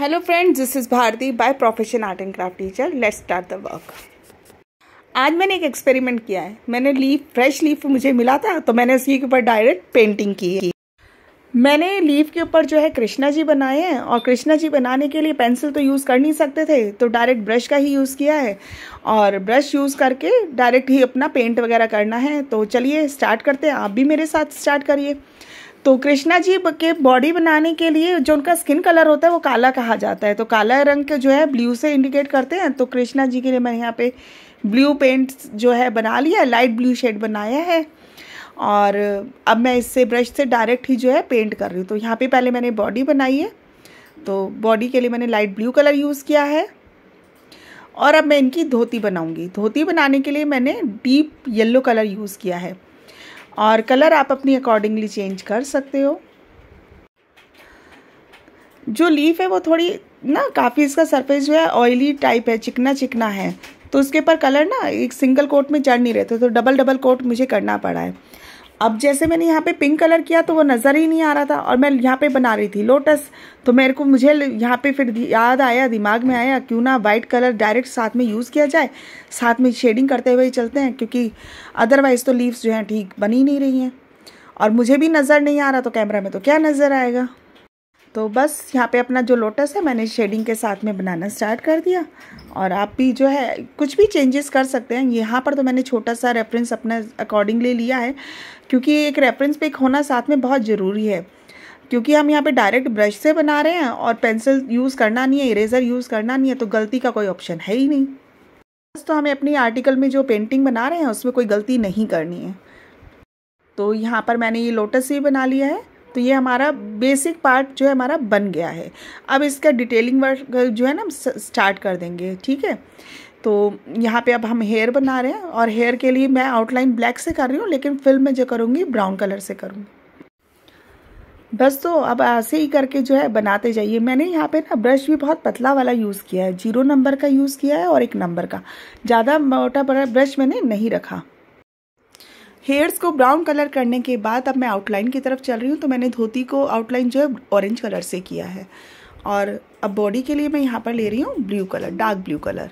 hello friends this is Bharati by profession art and craft teacher let's start the work आज मैंने एक experiment किया है मैंने लीफ फ्रेश लीफ मुझे मिला था तो मैंने के ऊपर डायरेक्ट पेंटिंग की मैंने लीफ के ऊपर जो है कृष्णा जी बनाए हैं और कृष्णा जी बनाने के लिए पेंसिल तो यूज़ कर नहीं सकते थे तो डायरेक्ट ब्रश का ही यूज़ किया है और ब्रश यूज़ करके डायरेक्ट ही अपना पेंट वगैरह करना है तो चलिए स्टार्ट करते हैं आप भी मेरे साथ स्टार्ट करिए तो कृष्णा जी के बॉडी बनाने के लिए जो उनका स्किन कलर होता है वो काला कहा जाता है तो काला रंग के जो है ब्लू से इंडिकेट करते हैं तो कृष्णा जी के लिए मैंने यहाँ पे ब्लू पेंट जो है बना लिया लाइट ब्लू शेड बनाया है और अब मैं इससे ब्रश से डायरेक्ट ही जो है पेंट कर रही हूँ तो यहाँ पे पहले मैंने बॉडी बनाई है तो बॉडी के लिए मैंने लाइट ब्लू कलर यूज़ किया है और अब मैं इनकी धोती बनाऊँगी धोती बनाने के लिए मैंने डीप येल्लो कलर यूज़ किया है और कलर आप अपनी अकॉर्डिंगली चेंज कर सकते हो जो लीफ है वो थोड़ी ना काफ़ी इसका सरफेस जो है ऑयली टाइप है चिकना चिकना है तो उसके ऊपर कलर ना एक सिंगल कोट में चढ़ नहीं रहते तो डबल डबल कोट मुझे करना पड़ा है अब जैसे मैंने यहाँ पे पिंक कलर किया तो वो नज़र ही नहीं आ रहा था और मैं यहाँ पे बना रही थी लोटस तो मेरे को मुझे यहाँ पे फिर याद आया दिमाग में आया क्यों ना वाइट कलर डायरेक्ट साथ में यूज़ किया जाए साथ में शेडिंग करते हुए चलते हैं क्योंकि अदरवाइज़ तो लीव्स जो हैं ठीक बनी नहीं रही हैं और मुझे भी नज़र नहीं आ रहा तो कैमरा में तो क्या नज़र आएगा तो बस यहाँ पे अपना जो लोटस है मैंने शेडिंग के साथ में बनाना स्टार्ट कर दिया और आप भी जो है कुछ भी चेंजेस कर सकते हैं यहाँ पर तो मैंने छोटा सा रेफरेंस अपना अकॉर्डिंगली लिया है क्योंकि एक रेफरेंस पिक होना साथ में बहुत ज़रूरी है क्योंकि हम यहाँ पे डायरेक्ट ब्रश से बना रहे हैं और पेंसिल यूज़ करना नहीं है इरेज़र यूज़ करना नहीं है तो गलती का कोई ऑप्शन है ही नहीं बस तो हमें अपनी आर्टिकल में जो पेंटिंग बना रहे हैं उसमें कोई गलती नहीं करनी है तो यहाँ पर मैंने ये लोटस ही बना लिया है तो ये हमारा बेसिक पार्ट जो है हमारा बन गया है अब इसका डिटेलिंग वर्क जो है ना स्टार्ट कर देंगे ठीक है तो यहाँ पे अब हम हेयर बना रहे हैं और हेयर के लिए मैं आउटलाइन ब्लैक से कर रही हूँ लेकिन फिल्म में जो करूँगी ब्राउन कलर से करूँगी बस तो अब ऐसे ही करके जो है बनाते जाइए मैंने यहाँ पे ना ब्रश भी बहुत पतला वाला यूज़ किया है जीरो नंबर का यूज़ किया है और एक नंबर का ज़्यादा मोटा बड़ा ब्रश मैंने नहीं रखा हेयर्स को ब्राउन कलर करने के बाद अब मैं आउटलाइन की तरफ चल रही हूँ तो मैंने धोती को आउटलाइन जो है ऑरेंज कलर से किया है और अब बॉडी के लिए मैं यहाँ पर ले रही हूँ blue colour dark blue colour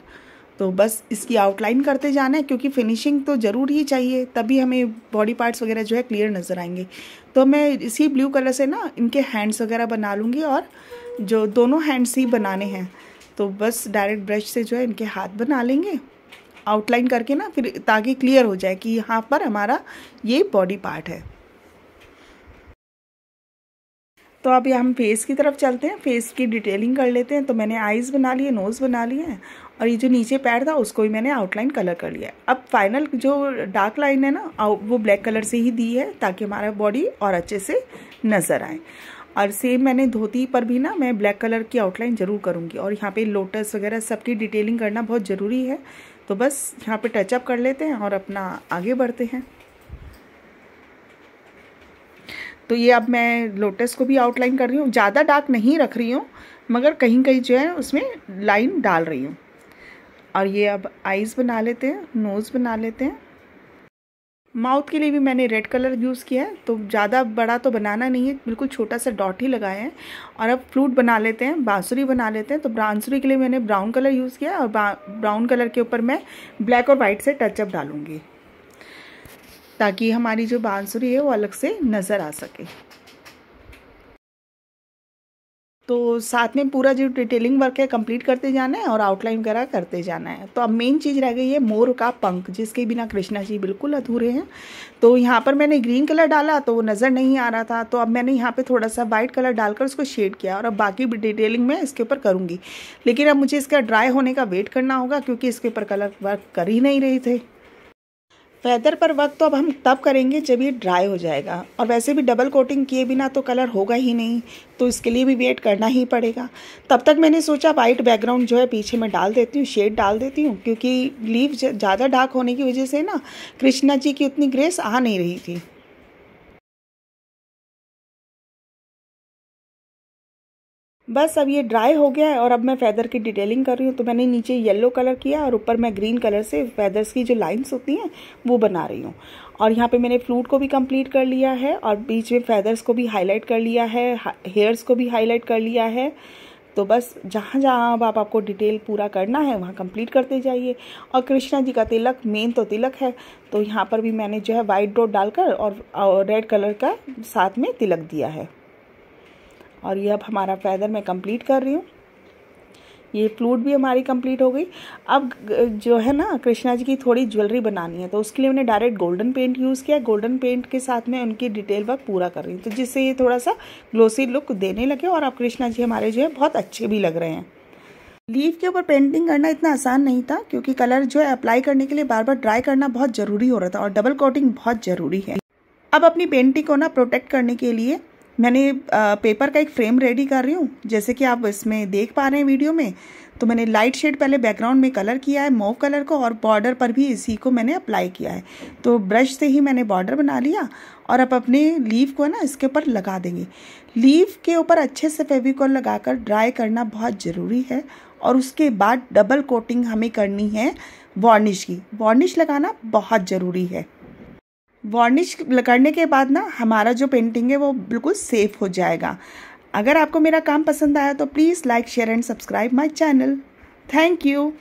तो बस इसकी आउटलाइन करते जाना है क्योंकि फिनिशिंग तो ज़रूर ही चाहिए तभी हमें बॉडी पार्ट्स वगैरह जो है क्लियर नज़र आएंगे तो मैं इसी ब्लू कलर से ना इनके हैंड्स वगैरह बना लूँगी और जो दोनों हैंड्स ही बनाने हैं तो बस डायरेक्ट ब्रश से जो है इनके हाथ बना लेंगे आउटलाइन करके ना फिर ताकि क्लियर हो जाए कि यहाँ पर हमारा ये बॉडी पार्ट है तो अभी हम फेस की तरफ चलते हैं फेस की डिटेलिंग कर लेते हैं तो मैंने आईज़ बना लिए नोज़ बना लिए हैं और ये जो नीचे पैर था उसको भी मैंने आउटलाइन कलर कर लिया अब फाइनल जो डार्क लाइन है ना वो ब्लैक कलर से ही दी है ताकि हमारा बॉडी और अच्छे से नज़र आए और सेम मैंने धोती पर भी ना मैं ब्लैक कलर की आउटलाइन ज़रूर करूँगी और यहाँ पे लोटस वगैरह सबकी डिटेलिंग करना बहुत ज़रूरी है तो बस यहाँ पे टचअप कर लेते हैं और अपना आगे बढ़ते हैं तो ये अब मैं लोटस को भी आउटलाइन कर रही हूँ ज़्यादा डार्क नहीं रख रही हूँ मगर कहीं कहीं जो है उसमें लाइन डाल रही हूँ और ये अब आइज़ बना लेते हैं नोज़ बना लेते हैं माउथ के लिए भी मैंने रेड कलर यूज़ किया है तो ज़्यादा बड़ा तो बनाना नहीं है बिल्कुल छोटा सा डॉट ही लगाए हैं और अब फ्लूट बना लेते हैं बांसुरी बना लेते हैं तो बांसुरी के लिए मैंने ब्राउन कलर यूज़ किया और ब्राउन कलर के ऊपर मैं ब्लैक और वाइट से टचअप डालूँगी ताकि हमारी जो बांसुरी है वो अलग से नज़र आ सके तो साथ में पूरा जो डिटेलिंग वर्क है कंप्लीट करते जाना है और आउटलाइन वगैरह करते जाना है तो अब मेन चीज़ रह गई है मोर का पंख जिसके बिना कृष्णा जी बिल्कुल अधूरे हैं तो यहाँ पर मैंने ग्रीन कलर डाला तो वो नज़र नहीं आ रहा था तो अब मैंने यहाँ पे थोड़ा सा वाइट कलर डालकर उसको शेड किया और अब बाकी डिटेलिंग मैं इसके ऊपर करूँगी लेकिन अब मुझे इसका ड्राई होने का वेट करना होगा क्योंकि इसके ऊपर कलर वर्क कर ही नहीं रहे थे फैदर पर वर्क तो अब हम तब करेंगे जब ये ड्राई हो जाएगा और वैसे भी डबल कोटिंग किए बिना तो कलर होगा ही नहीं तो इसके लिए भी वेट करना ही पड़ेगा तब तक मैंने सोचा वाइट बैकग्राउंड जो है पीछे मैं डाल देती हूँ शेड डाल देती हूँ क्योंकि लीव ज़्यादा डार्क होने की वजह से ना कृष्णा जी की उतनी ग्रेस आ नहीं रही थी बस अब ये ड्राई हो गया है और अब मैं फैदर की डिटेलिंग कर रही हूँ तो मैंने नीचे येलो कलर किया और ऊपर मैं ग्रीन कलर से फैदर्स की जो लाइंस होती हैं वो बना रही हूँ और यहाँ पे मैंने फ्लूट को भी कंप्लीट कर लिया है और बीच में फैदर्स को भी हाईलाइट कर लिया है हेयर्स को भी हाईलाइट कर लिया है तो बस जहाँ जहाँ अब आप आपको डिटेल पूरा करना है वहाँ कंप्लीट करते जाइए और कृष्णा जी का तिलक मेन तो तिलक है तो यहाँ पर भी मैंने जो है वाइट डॉट डालकर और रेड कलर का साथ में तिलक दिया है और ये अब हमारा फैदर मैं कंप्लीट कर रही हूँ ये फ्लूट भी हमारी कंप्लीट हो गई अब जो है ना कृष्णा जी की थोड़ी ज्वेलरी बनानी है तो उसके लिए मैंने डायरेक्ट गोल्डन पेंट यूज़ किया गोल्डन पेंट के साथ में उनकी डिटेल वर्क पूरा कर रही हूँ तो जिससे ये थोड़ा सा ग्लोसी लुक देने लगे और अब कृष्णा जी हमारे जो है बहुत अच्छे भी लग रहे हैं लीव के ऊपर पेंटिंग करना इतना आसान नहीं था क्योंकि कलर जो है अप्लाई करने के लिए बार बार ड्राई करना बहुत ज़रूरी हो रहा था और डबल कोटिंग बहुत ज़रूरी है अब अपनी पेंटिंग को ना प्रोटेक्ट करने के लिए मैंने पेपर का एक फ्रेम रेडी कर रही हूँ जैसे कि आप इसमें देख पा रहे हैं वीडियो में तो मैंने लाइट शेड पहले बैकग्राउंड में कलर किया है मोव कलर को और बॉर्डर पर भी इसी को मैंने अप्लाई किया है तो ब्रश से ही मैंने बॉर्डर बना लिया और अब अपने लीव को है ना इसके ऊपर लगा देंगे लीव के ऊपर अच्छे से फेविकॉल लगाकर ड्राई करना बहुत ज़रूरी है और उसके बाद डबल कोटिंग हमें करनी है वार्निश की वार्निश लगाना बहुत ज़रूरी है वार्निश करने के बाद ना हमारा जो पेंटिंग है वो बिल्कुल सेफ हो जाएगा अगर आपको मेरा काम पसंद आया तो please like share and subscribe my channel thank you